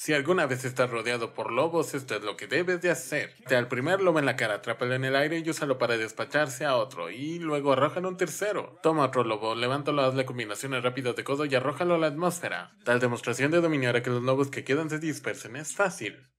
Si alguna vez estás rodeado por lobos, esto es lo que debes de hacer. Te al primer lobo en la cara, atrápalo en el aire y úsalo para despacharse a otro, y luego arrójalo un tercero. Toma otro lobo, levántalo, hazle combinaciones rápidas de codo y arrójalo a la atmósfera. Tal demostración de dominio a que los lobos que quedan se dispersen. Es fácil.